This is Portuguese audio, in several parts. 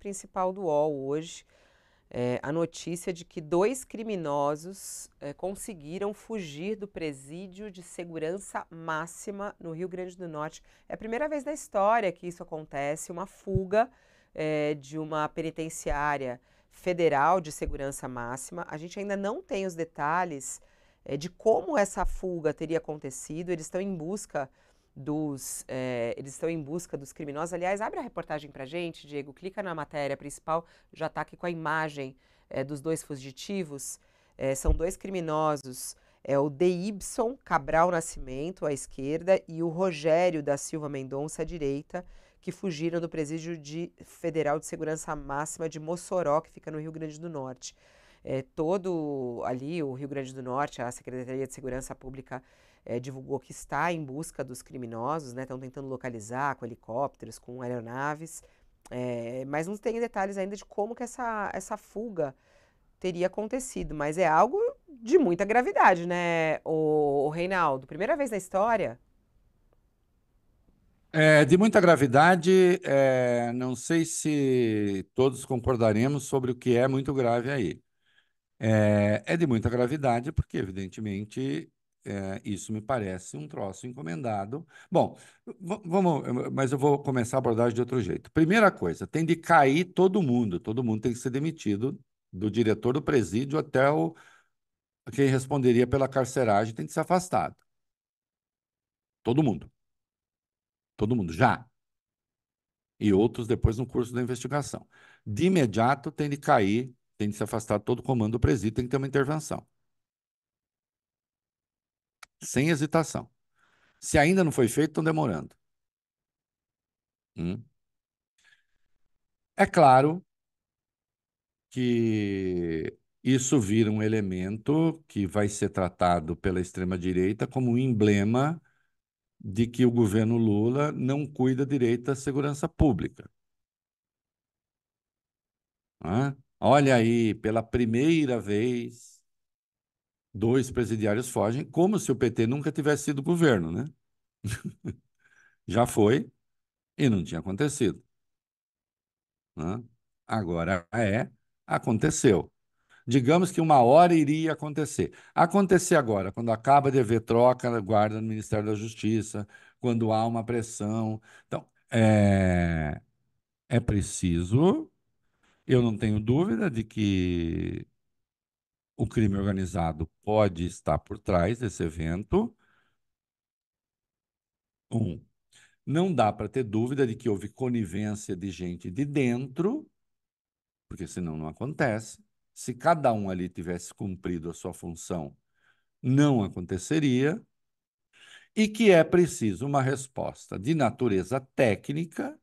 principal do UOL hoje é, a notícia de que dois criminosos é, conseguiram fugir do presídio de segurança máxima no Rio Grande do Norte. É a primeira vez na história que isso acontece uma fuga é, de uma penitenciária federal de segurança máxima. A gente ainda não tem os detalhes é, de como essa fuga teria acontecido, eles estão em busca dos. É, eles estão em busca dos criminosos. Aliás, abre a reportagem para gente, Diego. Clica na matéria principal, já está aqui com a imagem é, dos dois fugitivos. É, são dois criminosos. É o Deibson Cabral Nascimento, à esquerda, e o Rogério da Silva Mendonça, à direita, que fugiram do presídio de Federal de Segurança Máxima de Mossoró, que fica no Rio Grande do Norte. É, todo ali o Rio Grande do Norte, a Secretaria de Segurança Pública é, divulgou que está em busca dos criminosos, né? Estão tentando localizar com helicópteros, com aeronaves, é, mas não tem detalhes ainda de como que essa, essa fuga teria acontecido. Mas é algo de muita gravidade, né, o, o Reinaldo? Primeira vez na história? É, de muita gravidade, é, não sei se todos concordaremos sobre o que é muito grave aí. É, é de muita gravidade, porque, evidentemente, é, isso me parece um troço encomendado. Bom, vamos, mas eu vou começar a abordagem de outro jeito. Primeira coisa, tem de cair todo mundo, todo mundo tem que ser demitido, do diretor do presídio até o, quem responderia pela carceragem tem que ser afastado. Todo mundo. Todo mundo, já. E outros depois no curso da investigação. De imediato tem de cair, tem de se afastar todo o comando do presídio, tem que ter uma intervenção sem hesitação. Se ainda não foi feito, estão demorando. Hum? É claro que isso vira um elemento que vai ser tratado pela extrema-direita como um emblema de que o governo Lula não cuida direito da segurança pública. Ah, olha aí, pela primeira vez, dois presidiários fogem, como se o PT nunca tivesse sido governo, né? Já foi e não tinha acontecido. Né? Agora é, aconteceu. Digamos que uma hora iria acontecer. Acontecer agora, quando acaba de haver troca da guarda no Ministério da Justiça, quando há uma pressão. Então, é, é preciso, eu não tenho dúvida de que o crime organizado pode estar por trás desse evento. Um, não dá para ter dúvida de que houve conivência de gente de dentro, porque senão não acontece. Se cada um ali tivesse cumprido a sua função, não aconteceria. E que é preciso uma resposta de natureza técnica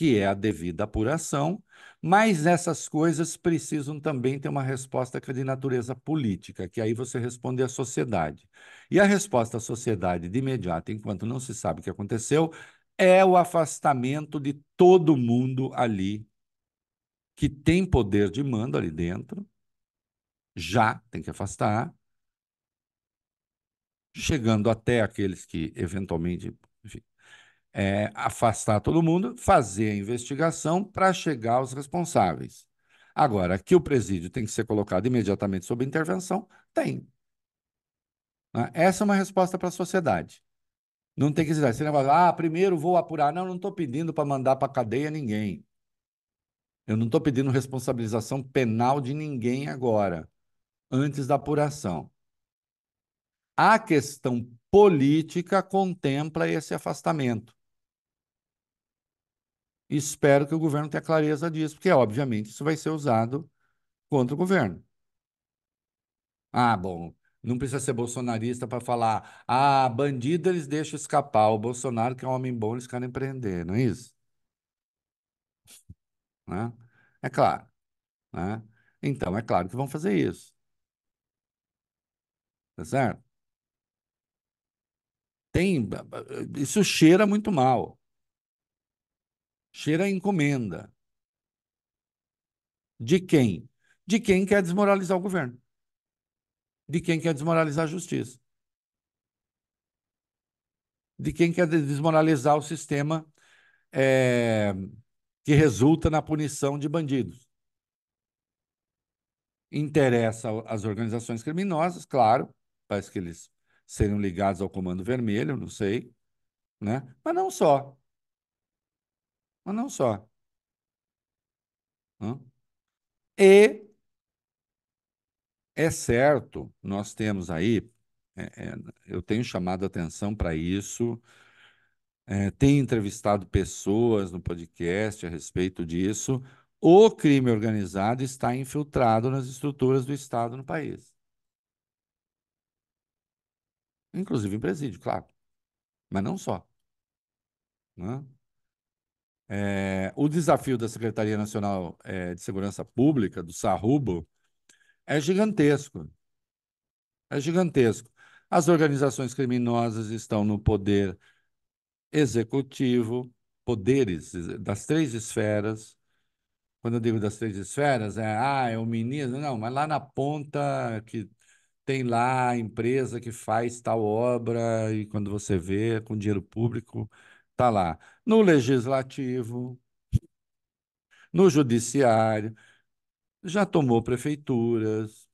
que é a devida apuração, mas essas coisas precisam também ter uma resposta que é de natureza política, que aí você responde à sociedade. E a resposta à sociedade, de imediato, enquanto não se sabe o que aconteceu, é o afastamento de todo mundo ali que tem poder de mando ali dentro, já tem que afastar, chegando até aqueles que eventualmente enfim, é, afastar todo mundo, fazer a investigação para chegar aos responsáveis. Agora, que o presídio tem que ser colocado imediatamente sob intervenção, tem. Né? Essa é uma resposta para a sociedade. Não tem que dizer esse negócio, ah, primeiro vou apurar. Não, não estou pedindo para mandar para cadeia ninguém. Eu não estou pedindo responsabilização penal de ninguém agora, antes da apuração. A questão política contempla esse afastamento espero que o governo tenha clareza disso, porque, obviamente, isso vai ser usado contra o governo. Ah, bom, não precisa ser bolsonarista para falar, ah, bandido eles deixam escapar, o Bolsonaro, que é um homem bom, eles querem prender, não é isso? Né? É claro. Né? Então, é claro que vão fazer isso. Tá certo? Tem, isso cheira muito mal. Cheira a encomenda. De quem? De quem quer desmoralizar o governo. De quem quer desmoralizar a justiça. De quem quer desmoralizar o sistema é, que resulta na punição de bandidos. Interessa às organizações criminosas, claro, parece que eles seriam ligados ao Comando Vermelho, não sei, né? Mas não só mas não só. E é certo, nós temos aí, é, é, eu tenho chamado atenção para isso, é, tenho entrevistado pessoas no podcast a respeito disso. O crime organizado está infiltrado nas estruturas do Estado no país. Inclusive em presídio, claro. Mas não só. Né? É, o desafio da Secretaria Nacional é, de Segurança Pública, do Sarrubo, é gigantesco. É gigantesco. As organizações criminosas estão no poder executivo, poderes das três esferas. Quando eu digo das três esferas, é, ah, é o ministro. Não, mas lá na ponta que tem lá a empresa que faz tal obra e quando você vê é com dinheiro público Está lá. No legislativo, no judiciário, já tomou prefeituras.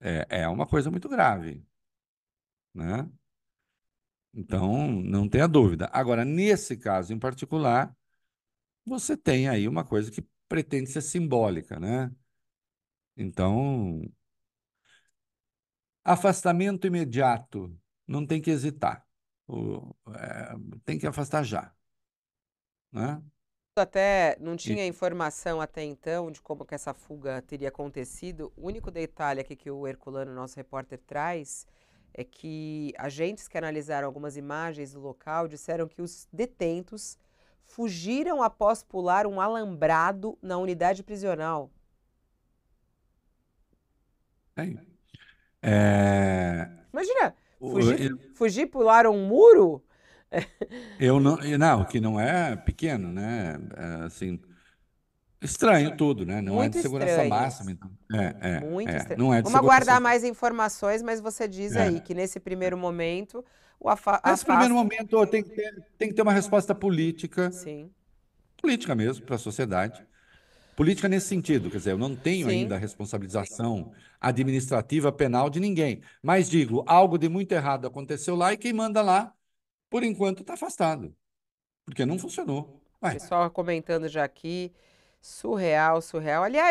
É, é uma coisa muito grave. Né? Então, não tenha dúvida. Agora, nesse caso em particular, você tem aí uma coisa que pretende ser simbólica, né? Então, afastamento imediato, não tem que hesitar o, é, tem que afastar já. Né? Até não tinha informação até então de como que essa fuga teria acontecido. O único detalhe aqui que o Herculano, nosso repórter, traz é que agentes que analisaram algumas imagens do local disseram que os detentos fugiram após pular um alambrado na unidade prisional. É. Imagina, Fugir, eu, fugir pular um muro? Eu não, não, que não é pequeno, né? É, assim, estranho tudo, né? Não é Muito é de segurança estranho. máxima. Então, é, é, Muito é, estranho. Não é Vamos aguardar mais informações, mas você diz é. aí que nesse primeiro momento o afa Nesse afasta... primeiro momento tem que, ter, tem que ter uma resposta política. Sim. Política mesmo, para a sociedade política nesse sentido. Quer dizer, eu não tenho Sim. ainda a responsabilização administrativa penal de ninguém. Mas digo, algo de muito errado aconteceu lá e quem manda lá, por enquanto, está afastado. Porque não funcionou. Vai. Pessoal comentando já aqui, surreal, surreal. Aliás,